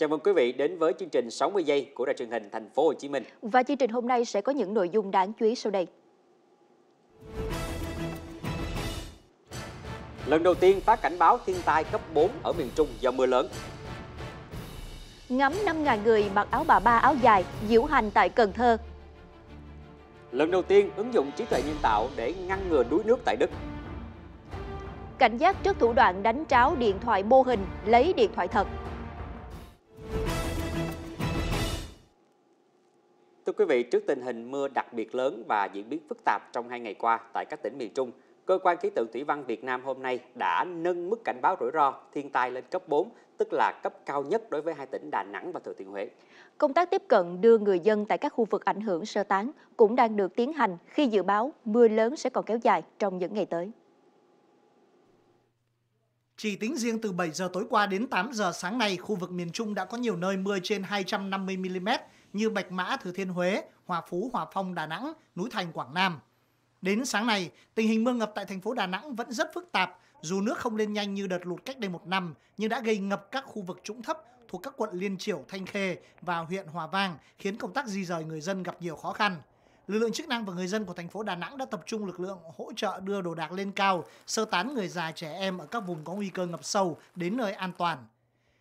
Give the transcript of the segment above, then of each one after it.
Chào mừng quý vị đến với chương trình 60 giây của đài truyền hình Thành phố Hồ Chí Minh. Và chương trình hôm nay sẽ có những nội dung đáng chú ý sau đây. Lần đầu tiên phát cảnh báo thiên tai cấp 4 ở miền Trung do mưa lớn. Ngắm 5.000 người mặc áo bà ba áo dài diễu hành tại Cần Thơ. Lần đầu tiên ứng dụng trí tuệ nhân tạo để ngăn ngừa đuối nước tại Đức. Cảnh giác trước thủ đoạn đánh tráo điện thoại mô hình lấy điện thoại thật Thưa quý vị, trước tình hình mưa đặc biệt lớn và diễn biến phức tạp trong hai ngày qua tại các tỉnh miền Trung, Cơ quan khí tượng thủy văn Việt Nam hôm nay đã nâng mức cảnh báo rủi ro thiên tai lên cấp 4, tức là cấp cao nhất đối với hai tỉnh Đà Nẵng và Thừa Thiên Huế. Công tác tiếp cận đưa người dân tại các khu vực ảnh hưởng sơ tán cũng đang được tiến hành khi dự báo mưa lớn sẽ còn kéo dài trong những ngày tới. Chỉ tính riêng từ 7 giờ tối qua đến 8 giờ sáng nay, khu vực miền Trung đã có nhiều nơi mưa trên 250 mm, như Bạch Mã Thừa Thiên Huế, Hòa Phú, Hòa Phong, Đà Nẵng, Núi Thành, Quảng Nam. Đến sáng nay, tình hình mưa ngập tại thành phố Đà Nẵng vẫn rất phức tạp, dù nước không lên nhanh như đợt lụt cách đây một năm nhưng đã gây ngập các khu vực trũng thấp thuộc các quận Liên Triểu, Thanh Khê và huyện Hòa Vang khiến công tác di rời người dân gặp nhiều khó khăn. Lực lượng chức năng và người dân của thành phố Đà Nẵng đã tập trung lực lượng hỗ trợ đưa đồ đạc lên cao, sơ tán người già trẻ em ở các vùng có nguy cơ ngập sâu đến nơi an toàn.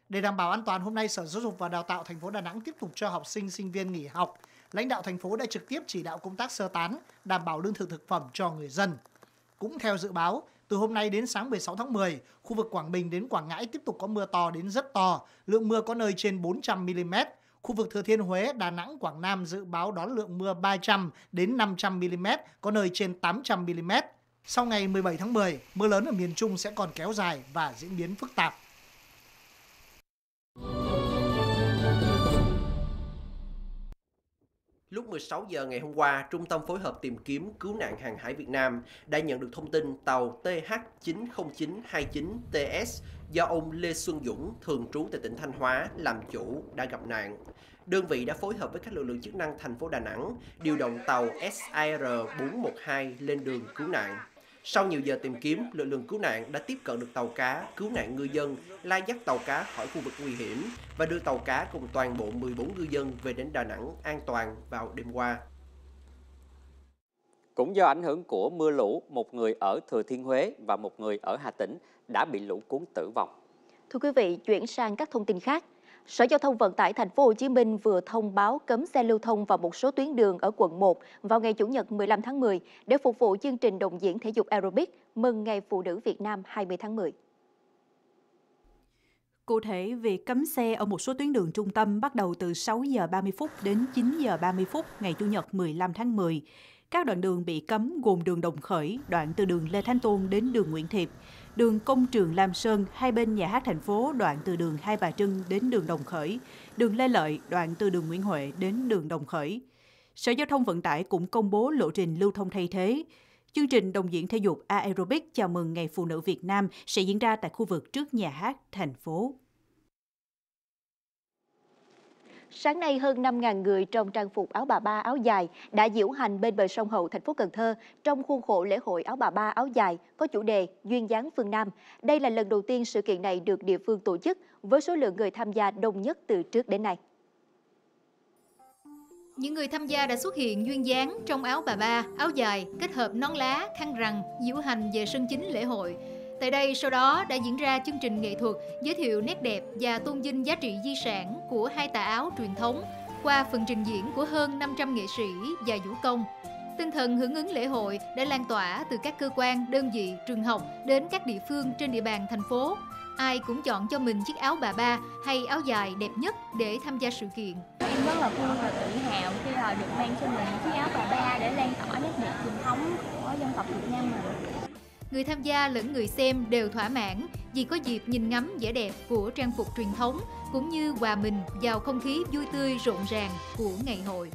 Để đảm bảo an toàn, hôm nay Sở Giáo dục và Đào tạo thành phố Đà Nẵng tiếp tục cho học sinh sinh viên nghỉ học. Lãnh đạo thành phố đã trực tiếp chỉ đạo công tác sơ tán, đảm bảo lương thực thực phẩm cho người dân. Cũng theo dự báo, từ hôm nay đến sáng 16 tháng 10, khu vực Quảng Bình đến Quảng Ngãi tiếp tục có mưa to đến rất to, lượng mưa có nơi trên 400 mm. Khu vực Thừa Thiên Huế, Đà Nẵng, Quảng Nam dự báo đón lượng mưa 300 đến 500 mm, có nơi trên 800 mm. Sau ngày 17 tháng 10, mưa lớn ở miền Trung sẽ còn kéo dài và diễn biến phức tạp. Lúc 16 giờ ngày hôm qua, Trung tâm phối hợp tìm kiếm cứu nạn hàng hải Việt Nam đã nhận được thông tin tàu TH90929TS do ông Lê Xuân Dũng, thường trú tại tỉnh Thanh Hóa, làm chủ đã gặp nạn. Đơn vị đã phối hợp với các lực lượng chức năng thành phố Đà Nẵng điều động tàu SIR412 lên đường cứu nạn. Sau nhiều giờ tìm kiếm, lực lượng cứu nạn đã tiếp cận được tàu cá, cứu nạn ngư dân, lai dắt tàu cá khỏi khu vực nguy hiểm và đưa tàu cá cùng toàn bộ 14 ngư dân về đến Đà Nẵng an toàn vào đêm qua. Cũng do ảnh hưởng của mưa lũ, một người ở Thừa Thiên Huế và một người ở Hà Tĩnh đã bị lũ cuốn tử vong. Thưa quý vị, chuyển sang các thông tin khác. Sở Giao thông Vận tải Thành phố Hồ Chí Minh vừa thông báo cấm xe lưu thông vào một số tuyến đường ở quận 1 vào ngày Chủ nhật 15 tháng 10 để phục vụ chương trình đồng diễn thể dục aerobic mừng Ngày Phụ nữ Việt Nam 20 tháng 10. Cụ thể, việc cấm xe ở một số tuyến đường trung tâm bắt đầu từ 6 giờ 30 phút đến 9 giờ 30 phút ngày Chủ nhật 15 tháng 10. Các đoạn đường bị cấm gồm đường Đồng Khởi, đoạn từ đường Lê Thánh Tôn đến đường Nguyễn Thiệp, đường Công Trường Lam Sơn, hai bên nhà hát thành phố, đoạn từ đường Hai Bà Trưng đến đường Đồng Khởi, đường Lê Lợi, đoạn từ đường Nguyễn Huệ đến đường Đồng Khởi. Sở Giao thông Vận tải cũng công bố lộ trình lưu thông thay thế. Chương trình đồng diễn thể dục aerobic chào mừng Ngày Phụ nữ Việt Nam sẽ diễn ra tại khu vực trước nhà hát thành phố. Sáng nay hơn 5.000 người trong trang phục áo bà ba áo dài đã diễu hành bên bờ sông Hậu thành phố Cần Thơ trong khuôn khổ lễ hội áo bà ba áo dài có chủ đề Duyên dáng phương Nam. Đây là lần đầu tiên sự kiện này được địa phương tổ chức với số lượng người tham gia đông nhất từ trước đến nay. Những người tham gia đã xuất hiện duyên dáng trong áo bà ba, áo dài, kết hợp nón lá, khăn rằn, diễu hành về sân chính lễ hội Tại đây sau đó đã diễn ra chương trình nghệ thuật giới thiệu nét đẹp và tôn vinh giá trị di sản của hai tà áo truyền thống qua phần trình diễn của hơn 500 nghệ sĩ và vũ công. Tinh thần hưởng ứng lễ hội đã lan tỏa từ các cơ quan, đơn vị, trường học đến các địa phương trên địa bàn thành phố. Ai cũng chọn cho mình chiếc áo bà ba hay áo dài đẹp nhất để tham gia sự kiện. Em rất là vui và tự hào khi được mang trên mình chiếc áo bà ba để lan tỏa nét đẹp truyền thống của dân tộc Việt Nam người tham gia lẫn người xem đều thỏa mãn vì có dịp nhìn ngắm vẻ đẹp của trang phục truyền thống cũng như hòa mình vào không khí vui tươi rộn ràng của ngày hội.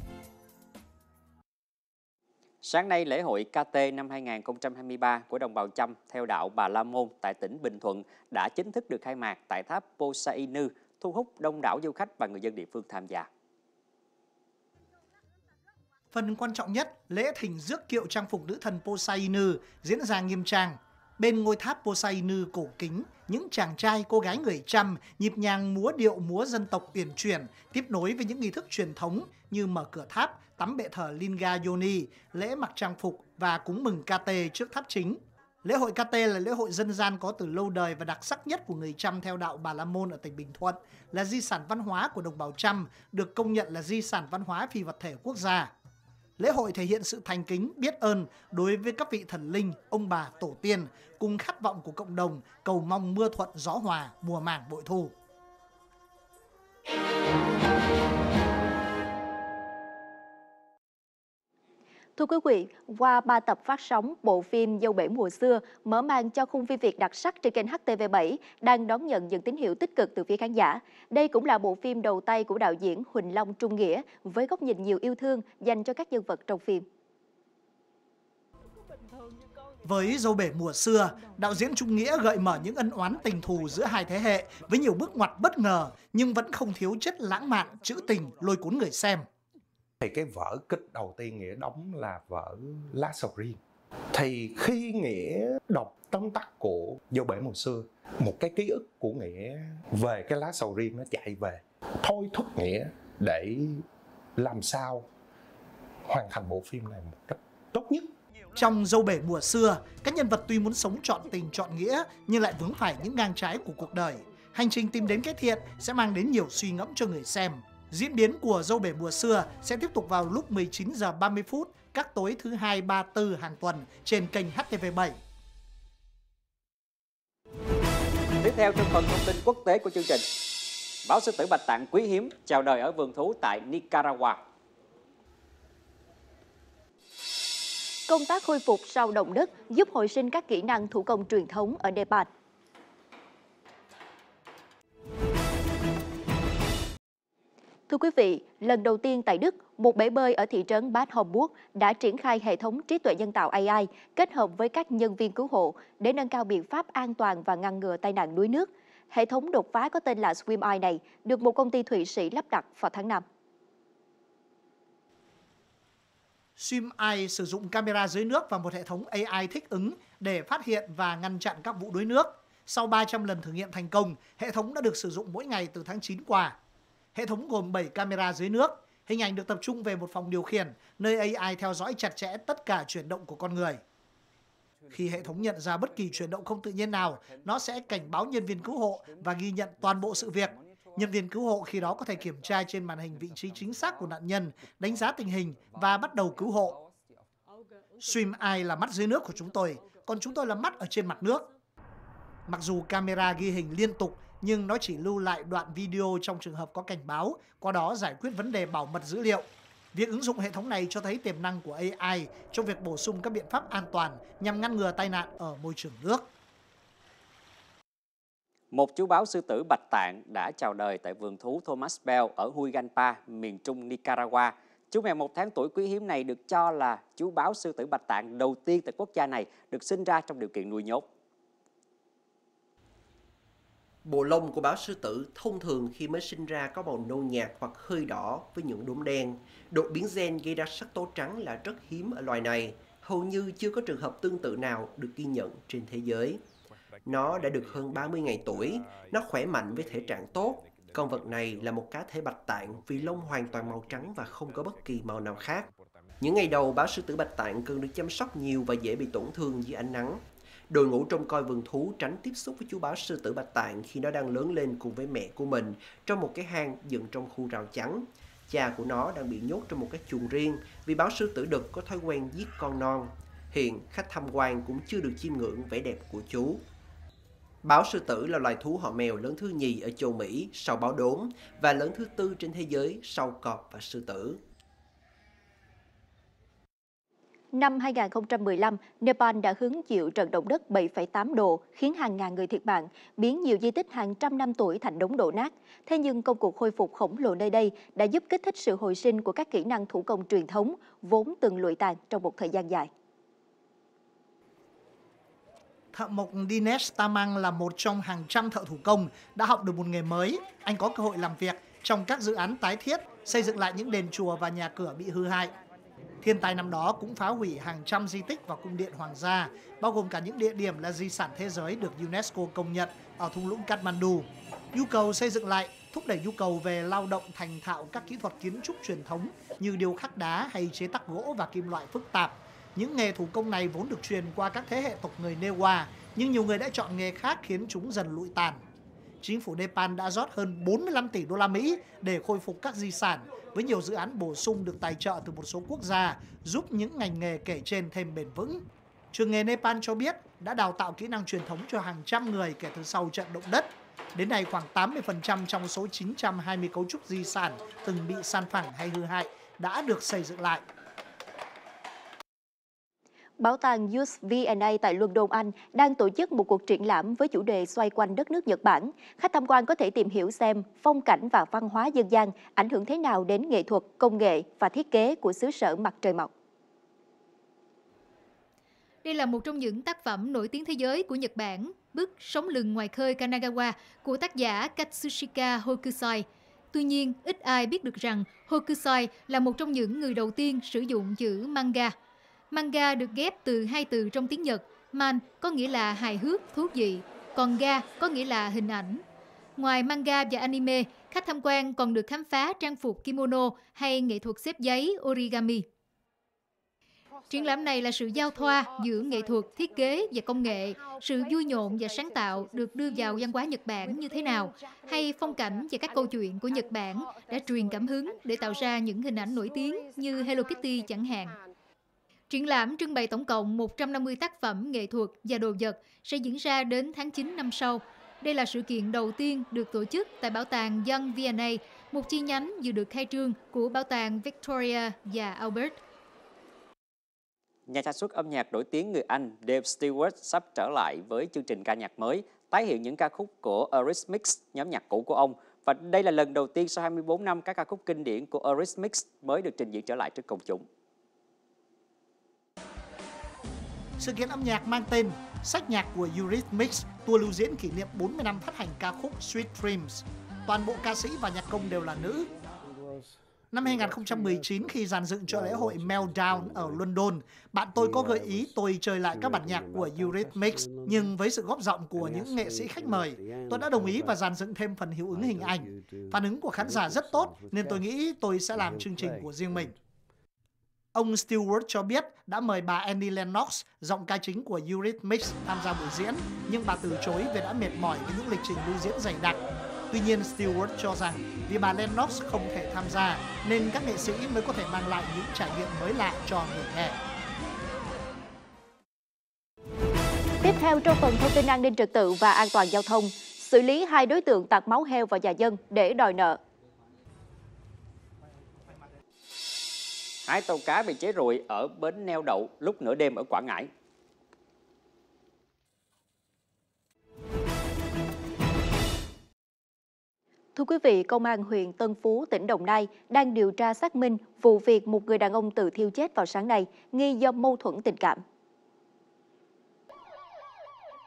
Sáng nay, lễ hội KT năm 2023 của đồng bào Chăm theo đạo Bà La Môn tại tỉnh Bình Thuận đã chính thức được khai mạc tại tháp Posainu, thu hút đông đảo du khách và người dân địa phương tham gia. Phần quan trọng nhất, lễ thỉnh rước kiệu trang phục nữ thần Poseidon diễn ra nghiêm trang. Bên ngôi tháp Poseidon cổ kính, những chàng trai cô gái người Trăm nhịp nhàng múa điệu múa dân tộc uyển chuyển, tiếp nối với những nghi thức truyền thống như mở cửa tháp, tắm bệ thờ Linga Yoni, lễ mặc trang phục và cúng mừng Kate trước tháp chính. Lễ hội KT là lễ hội dân gian có từ lâu đời và đặc sắc nhất của người Chăm theo đạo Bà La Môn ở tỉnh Bình Thuận, là di sản văn hóa của đồng bào Chăm, được công nhận là di sản văn hóa phi vật thể quốc gia. Lễ hội thể hiện sự thành kính, biết ơn đối với các vị thần linh, ông bà, tổ tiên cùng khát vọng của cộng đồng cầu mong mưa thuận gió hòa, mùa màng bội thu. Thưa quý vị, qua 3 tập phát sóng bộ phim Dâu Bể Mùa Xưa mở màn cho khung phim Việt đặc sắc trên kênh HTV7 đang đón nhận những tín hiệu tích cực từ phía khán giả. Đây cũng là bộ phim đầu tay của đạo diễn Huỳnh Long Trung Nghĩa với góc nhìn nhiều yêu thương dành cho các nhân vật trong phim. Với dâu bể mùa xưa, đạo diễn Trung Nghĩa gợi mở những ân oán tình thù giữa hai thế hệ với nhiều bước ngoặt bất ngờ nhưng vẫn không thiếu chất lãng mạn, trữ tình, lôi cuốn người xem thì cái vở kịch đầu tiên nghĩa đóng là vở lá sầu riêng thì khi nghĩa đọc tóm tắt của vô bể mùa xưa một cái ký ức của nghĩa về cái lá sầu riêng nó chạy về thôi thúc nghĩa để làm sao hoàn thành bộ phim này một cách tốt nhất trong dâu bể mùa xưa, các nhân vật tuy muốn sống trọn tình trọn nghĩa nhưng lại vướng phải những ngang trái của cuộc đời. Hành trình tìm đến cái thiện sẽ mang đến nhiều suy ngẫm cho người xem. Diễn biến của dâu bể mùa xưa sẽ tiếp tục vào lúc 19 giờ 30 phút các tối thứ hai, ba, tư hàng tuần trên kênh HTV7. Tiếp theo trong phần thông tin quốc tế của chương trình, báo sư tử bạch tạng quý hiếm chào đời ở vườn thú tại Nicaragua. Công tác khôi phục sau động đất giúp hồi sinh các kỹ năng thủ công truyền thống ở Nepal. quý vị, lần đầu tiên tại Đức, một bể bơi ở thị trấn Bad Homburg đã triển khai hệ thống trí tuệ nhân tạo AI kết hợp với các nhân viên cứu hộ để nâng cao biện pháp an toàn và ngăn ngừa tai nạn đuối nước. Hệ thống đột phá có tên là SwimEye này được một công ty Thụy Sĩ lắp đặt vào tháng 5. SwimEye sử dụng camera dưới nước và một hệ thống AI thích ứng để phát hiện và ngăn chặn các vụ đuối nước. Sau 300 lần thử nghiệm thành công, hệ thống đã được sử dụng mỗi ngày từ tháng 9 qua. Hệ thống gồm 7 camera dưới nước. Hình ảnh được tập trung về một phòng điều khiển, nơi AI theo dõi chặt chẽ tất cả chuyển động của con người. Khi hệ thống nhận ra bất kỳ chuyển động không tự nhiên nào, nó sẽ cảnh báo nhân viên cứu hộ và ghi nhận toàn bộ sự việc. Nhân viên cứu hộ khi đó có thể kiểm tra trên màn hình vị trí chính xác của nạn nhân, đánh giá tình hình và bắt đầu cứu hộ. Swim AI là mắt dưới nước của chúng tôi, còn chúng tôi là mắt ở trên mặt nước. Mặc dù camera ghi hình liên tục nhưng nó chỉ lưu lại đoạn video trong trường hợp có cảnh báo, qua đó giải quyết vấn đề bảo mật dữ liệu. Việc ứng dụng hệ thống này cho thấy tiềm năng của AI trong việc bổ sung các biện pháp an toàn nhằm ngăn ngừa tai nạn ở môi trường nước. Một chú báo sư tử bạch tạng đã chào đời tại vườn thú Thomas Bell ở Huiganpa, miền trung Nicaragua. Chú mèo một tháng tuổi quý hiếm này được cho là chú báo sư tử bạch tạng đầu tiên tại quốc gia này được sinh ra trong điều kiện nuôi nhốt. Bộ lông của báo sư tử thông thường khi mới sinh ra có màu nâu nhạt hoặc hơi đỏ với những đốm đen. Đột biến gen gây ra sắc tố trắng là rất hiếm ở loài này, hầu như chưa có trường hợp tương tự nào được ghi nhận trên thế giới. Nó đã được hơn 30 ngày tuổi, nó khỏe mạnh với thể trạng tốt. Con vật này là một cá thể bạch tạng vì lông hoàn toàn màu trắng và không có bất kỳ màu nào khác. Những ngày đầu, báo sư tử bạch tạng cần được chăm sóc nhiều và dễ bị tổn thương dưới ánh nắng. Đội ngũ trông coi vườn thú tránh tiếp xúc với chú báo sư tử Bạch Tạng khi nó đang lớn lên cùng với mẹ của mình trong một cái hang dựng trong khu rào chắn. Cha của nó đang bị nhốt trong một cái chuồng riêng vì báo sư tử đực có thói quen giết con non. Hiện, khách tham quan cũng chưa được chiêm ngưỡng vẻ đẹp của chú. Báo sư tử là loài thú họ mèo lớn thứ nhì ở châu Mỹ sau báo đốm và lớn thứ tư trên thế giới sau cọp và sư tử. Năm 2015, Nepal đã hứng chịu trận động đất 7,8 độ, khiến hàng ngàn người thiệt mạng, biến nhiều di tích hàng trăm năm tuổi thành đống đổ nát. Thế nhưng công cuộc khôi phục khổng lồ nơi đây đã giúp kích thích sự hồi sinh của các kỹ năng thủ công truyền thống, vốn từng lụi tàn trong một thời gian dài. Thợ mộc Dinesh Tamang là một trong hàng trăm thợ thủ công đã học được một nghề mới. Anh có cơ hội làm việc trong các dự án tái thiết, xây dựng lại những đền chùa và nhà cửa bị hư hại. Thiên tai năm đó cũng phá hủy hàng trăm di tích và cung điện hoàng gia, bao gồm cả những địa điểm là di sản thế giới được UNESCO công nhận ở thung lũng Kathmandu. Nhu cầu xây dựng lại thúc đẩy nhu cầu về lao động thành thạo các kỹ thuật kiến trúc truyền thống như điêu khắc đá hay chế tác gỗ và kim loại phức tạp. Những nghề thủ công này vốn được truyền qua các thế hệ tộc người Newa, nhưng nhiều người đã chọn nghề khác khiến chúng dần lụi tàn. Chính phủ Nepal đã rót hơn 45 tỷ đô la Mỹ để khôi phục các di sản với nhiều dự án bổ sung được tài trợ từ một số quốc gia giúp những ngành nghề kể trên thêm bền vững. Trường nghề Nepal cho biết đã đào tạo kỹ năng truyền thống cho hàng trăm người kể từ sau trận động đất. Đến nay, khoảng 80% trong số 920 cấu trúc di sản từng bị san phẳng hay hư hại đã được xây dựng lại. Bảo tàng Youth V&A tại London, Anh đang tổ chức một cuộc triển lãm với chủ đề xoay quanh đất nước Nhật Bản. Khách tham quan có thể tìm hiểu xem phong cảnh và văn hóa dân gian ảnh hưởng thế nào đến nghệ thuật, công nghệ và thiết kế của xứ sở mặt trời mọc. Đây là một trong những tác phẩm nổi tiếng thế giới của Nhật Bản, bức Sống lừng ngoài khơi Kanagawa của tác giả Katsushika Hokusai. Tuy nhiên, ít ai biết được rằng Hokusai là một trong những người đầu tiên sử dụng chữ manga – Manga được ghép từ hai từ trong tiếng Nhật, man có nghĩa là hài hước, thú vị, còn ga có nghĩa là hình ảnh. Ngoài manga và anime, khách tham quan còn được khám phá trang phục kimono hay nghệ thuật xếp giấy origami. Triển lãm này là sự giao thoa giữa nghệ thuật, thiết kế và công nghệ, sự vui nhộn và sáng tạo được đưa vào văn hóa Nhật Bản như thế nào, hay phong cảnh và các câu chuyện của Nhật Bản đã truyền cảm hứng để tạo ra những hình ảnh nổi tiếng như Hello Kitty chẳng hạn. Triển lãm trưng bày tổng cộng 150 tác phẩm nghệ thuật và đồ vật sẽ diễn ra đến tháng 9 năm sau. Đây là sự kiện đầu tiên được tổ chức tại Bảo tàng Young V&A, một chi nhánh vừa được khai trương của Bảo tàng Victoria và Albert. Nhà sản xuất âm nhạc nổi tiếng người Anh Dave Stewart sắp trở lại với chương trình ca nhạc mới, tái hiện những ca khúc của Eurythmics, nhóm nhạc cũ của ông. Và đây là lần đầu tiên sau 24 năm các ca khúc kinh điển của Eurythmics mới được trình diễn trở lại trước công chúng. sự kiện âm nhạc mang tên Sách nhạc của Eurythmics tour lưu diễn kỷ niệm 40 năm phát hành ca khúc Sweet Dreams. Toàn bộ ca sĩ và nhạc công đều là nữ. Năm 2019 khi dàn dựng cho lễ hội Meltdown ở London, bạn tôi có gợi ý tôi chơi lại các bản nhạc của Eurythmics, nhưng với sự góp giọng của những nghệ sĩ khách mời, tôi đã đồng ý và dàn dựng thêm phần hiệu ứng hình ảnh. Phản ứng của khán giả rất tốt nên tôi nghĩ tôi sẽ làm chương trình của riêng mình. Ông Stewart cho biết đã mời bà Annie Lennox, giọng ca chính của Eurythmics, tham gia buổi diễn, nhưng bà từ chối vì đã mệt mỏi với những lịch trình lưu diễn dày đặc. Tuy nhiên, Stewart cho rằng vì bà Lennox không thể tham gia, nên các nghệ sĩ mới có thể mang lại những trải nghiệm mới lạ cho người nghe. Tiếp theo trong phần thông tin an ninh trật tự và an toàn giao thông, xử lý hai đối tượng tạt máu heo vào nhà dân để đòi nợ. Hai tàu cá bị cháy rụi ở bến neo đậu lúc nửa đêm ở Quảng Ngãi. Thưa quý vị, Công an huyện Tân Phú, tỉnh Đồng Nai đang điều tra xác minh vụ việc một người đàn ông tự thiêu chết vào sáng nay, nghi do mâu thuẫn tình cảm.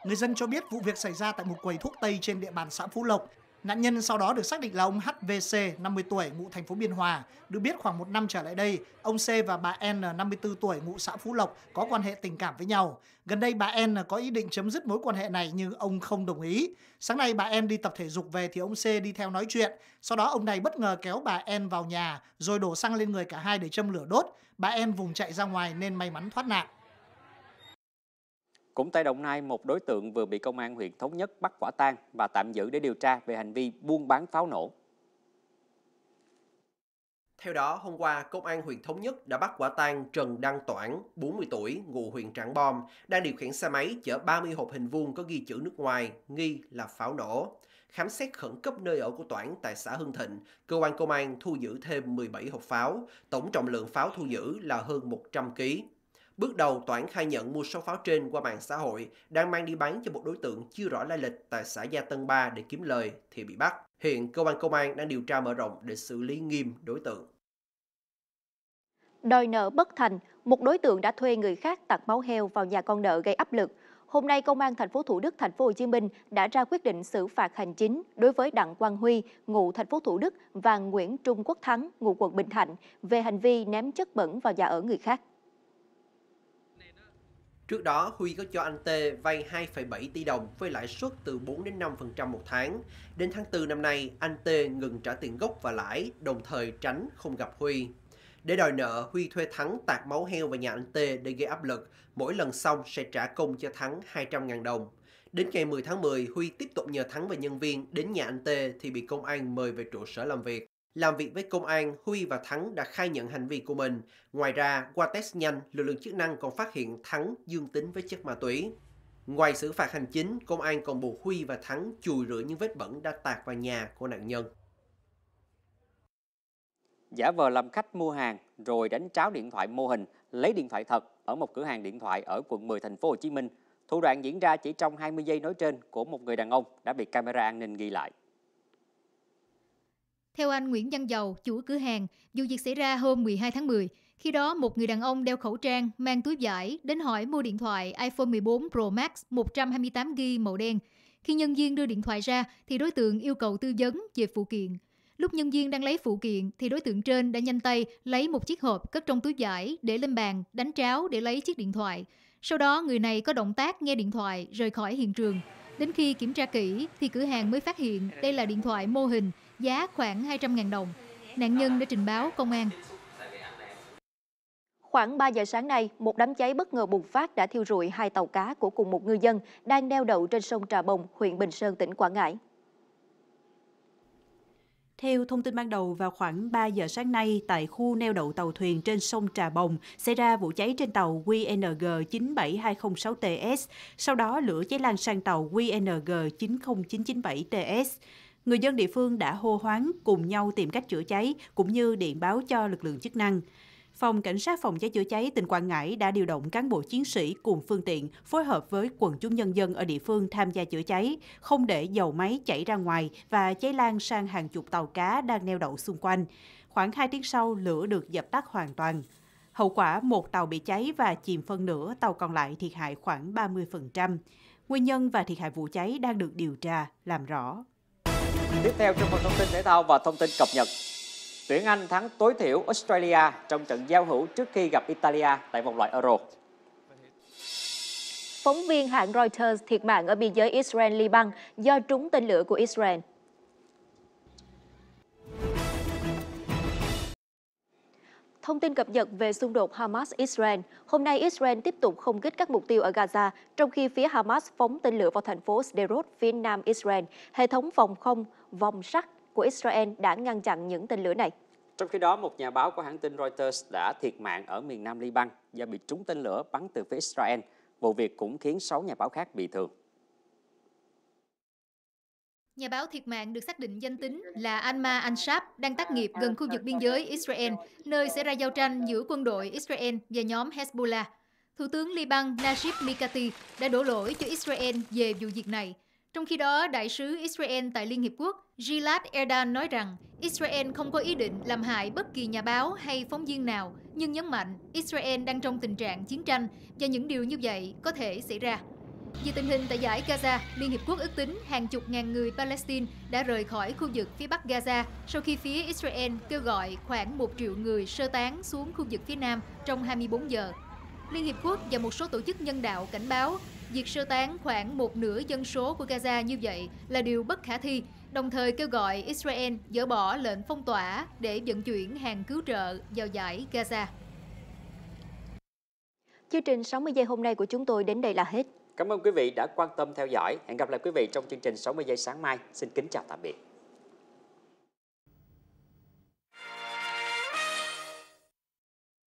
Người dân cho biết vụ việc xảy ra tại một quầy thuốc Tây trên địa bàn xã Phú Lộc Nạn nhân sau đó được xác định là ông HVC, 50 tuổi, ngụ thành phố Biên Hòa. Được biết khoảng một năm trở lại đây, ông C và bà N, 54 tuổi, ngụ xã Phú Lộc, có quan hệ tình cảm với nhau. Gần đây bà N có ý định chấm dứt mối quan hệ này nhưng ông không đồng ý. Sáng nay bà N đi tập thể dục về thì ông C đi theo nói chuyện. Sau đó ông này bất ngờ kéo bà N vào nhà rồi đổ xăng lên người cả hai để châm lửa đốt. Bà N vùng chạy ra ngoài nên may mắn thoát nạn. Cũng tại Đồng Nai, một đối tượng vừa bị công an huyện Thống Nhất bắt quả tang và tạm giữ để điều tra về hành vi buôn bán pháo nổ. Theo đó, hôm qua, Công an huyện Thống Nhất đã bắt quả tang Trần Đăng Toản, 40 tuổi, ngụ huyện Trảng Bom, đang điều khiển xe máy chở 30 hộp hình vuông có ghi chữ nước ngoài, nghi là pháo nổ. Khám xét khẩn cấp nơi ở của Toản tại xã Hưng Thịnh, cơ quan công an thu giữ thêm 17 hộp pháo, tổng trọng lượng pháo thu giữ là hơn 100 kg. Bước đầu, Toản khai nhận mua số pháo trên qua mạng xã hội, đang mang đi bán cho một đối tượng chưa rõ lai lịch tại xã Gia Tân Ba để kiếm lời thì bị bắt. Hiện cơ quan công an đang điều tra mở rộng để xử lý nghiêm đối tượng. Đòi nợ bất thành, một đối tượng đã thuê người khác tạt máu heo vào nhà con nợ gây áp lực. Hôm nay, Công an thành phố Thủ Đức, thành phố Hồ Chí Minh đã ra quyết định xử phạt hành chính đối với Đặng Quang Huy, ngụ thành phố Thủ Đức và Nguyễn Trung Quốc Thắng, ngụ quận Bình Thạnh về hành vi ném chất bẩn vào nhà ở người khác. Trước đó, Huy có cho anh T vay 2,7 tỷ đồng với lãi suất từ 4 đến 5% một tháng. Đến tháng 4 năm nay, anh T ngừng trả tiền gốc và lãi, đồng thời tránh không gặp Huy. Để đòi nợ, Huy thuê Thắng tạt máu heo vào nhà anh T để gây áp lực, mỗi lần xong sẽ trả công cho Thắng 200.000 đồng. Đến ngày 10 tháng 10, Huy tiếp tục nhờ Thắng và nhân viên đến nhà anh T thì bị công an mời về trụ sở làm việc. Làm việc với công an, Huy và Thắng đã khai nhận hành vi của mình. Ngoài ra, qua test nhanh, lực lượng chức năng còn phát hiện Thắng dương tính với chất ma túy. Ngoài xử phạt hành chính, công an còn buộc Huy và Thắng chùi rửa những vết bẩn đã tạc vào nhà của nạn nhân. Giả vờ làm khách mua hàng rồi đánh tráo điện thoại mô hình, lấy điện thoại thật ở một cửa hàng điện thoại ở quận 10 thành phố Hồ Chí Minh. Thủ đoạn diễn ra chỉ trong 20 giây nói trên của một người đàn ông đã bị camera an ninh ghi lại. Theo anh Nguyễn Văn Dầu, chủ cửa hàng, vụ việc xảy ra hôm 12 tháng 10. Khi đó, một người đàn ông đeo khẩu trang, mang túi vải, đến hỏi mua điện thoại iPhone 14 Pro Max 128GB màu đen. Khi nhân viên đưa điện thoại ra, thì đối tượng yêu cầu tư vấn về phụ kiện. Lúc nhân viên đang lấy phụ kiện, thì đối tượng trên đã nhanh tay lấy một chiếc hộp cất trong túi vải để lên bàn, đánh tráo để lấy chiếc điện thoại. Sau đó, người này có động tác nghe điện thoại, rời khỏi hiện trường. Đến khi kiểm tra kỹ thì cửa hàng mới phát hiện đây là điện thoại mô hình giá khoảng 200.000 đồng. Nạn nhân đã trình báo công an. Khoảng 3 giờ sáng nay, một đám cháy bất ngờ bùng phát đã thiêu rụi hai tàu cá của cùng một ngư dân đang neo đậu trên sông Trà Bồng, huyện Bình Sơn, tỉnh Quảng Ngãi. Theo thông tin ban đầu, vào khoảng 3 giờ sáng nay, tại khu neo đậu tàu thuyền trên sông Trà Bồng, xảy ra vụ cháy trên tàu QNG 97206TS. Sau đó, lửa cháy lan sang tàu QNG 90997TS người dân địa phương đã hô hoáng cùng nhau tìm cách chữa cháy cũng như điện báo cho lực lượng chức năng. Phòng Cảnh sát Phòng cháy chữa cháy tỉnh Quảng Ngãi đã điều động cán bộ chiến sĩ cùng phương tiện phối hợp với quần chúng nhân dân ở địa phương tham gia chữa cháy, không để dầu máy chảy ra ngoài và cháy lan sang hàng chục tàu cá đang neo đậu xung quanh. Khoảng 2 tiếng sau, lửa được dập tắt hoàn toàn. Hậu quả, một tàu bị cháy và chìm phân nửa, tàu còn lại thiệt hại khoảng 30%. Nguyên nhân và thiệt hại vụ cháy đang được điều tra, làm rõ. Tiếp theo trong phần thông tin thể thao và thông tin cập nhật. Tuyển Anh thắng tối thiểu Australia trong trận giao hữu trước khi gặp Italia tại vòng loại Euro. Phóng viên hãng Reuters thiệt mạng ở biên giới Israel-Liban do trúng tên lửa của Israel. Thông tin cập nhật về xung đột Hamas-Israel. Hôm nay, Israel tiếp tục không kích các mục tiêu ở Gaza, trong khi phía Hamas phóng tên lửa vào thành phố Sderot, phía nam Israel. Hệ thống phòng không, vòng sắt của Israel đã ngăn chặn những tên lửa này. Trong khi đó, một nhà báo của hãng tin Reuters đã thiệt mạng ở miền nam Liban do bị trúng tên lửa bắn từ phía Israel. Vụ việc cũng khiến 6 nhà báo khác bị thương. Nhà báo thiệt mạng được xác định danh tính là Alma Ansab, đang tác nghiệp gần khu vực biên giới Israel, nơi xảy ra giao tranh giữa quân đội Israel và nhóm Hezbollah. Thủ tướng Liban Najib Mikati đã đổ lỗi cho Israel về vụ việc này. Trong khi đó, đại sứ Israel tại Liên Hiệp Quốc Gilad Erdan nói rằng Israel không có ý định làm hại bất kỳ nhà báo hay phóng viên nào, nhưng nhấn mạnh Israel đang trong tình trạng chiến tranh và những điều như vậy có thể xảy ra. Vì tình hình tại giải Gaza, Liên Hiệp Quốc ước tính hàng chục ngàn người Palestine đã rời khỏi khu vực phía bắc Gaza sau khi phía Israel kêu gọi khoảng 1 triệu người sơ tán xuống khu vực phía nam trong 24 giờ. Liên Hiệp Quốc và một số tổ chức nhân đạo cảnh báo việc sơ tán khoảng một nửa dân số của Gaza như vậy là điều bất khả thi, đồng thời kêu gọi Israel dỡ bỏ lệnh phong tỏa để vận chuyển hàng cứu trợ vào giải Gaza. Chương trình 60 giây hôm nay của chúng tôi đến đây là hết. Cảm ơn quý vị đã quan tâm theo dõi. Hẹn gặp lại quý vị trong chương trình 60 giây sáng mai. Xin kính chào tạm biệt.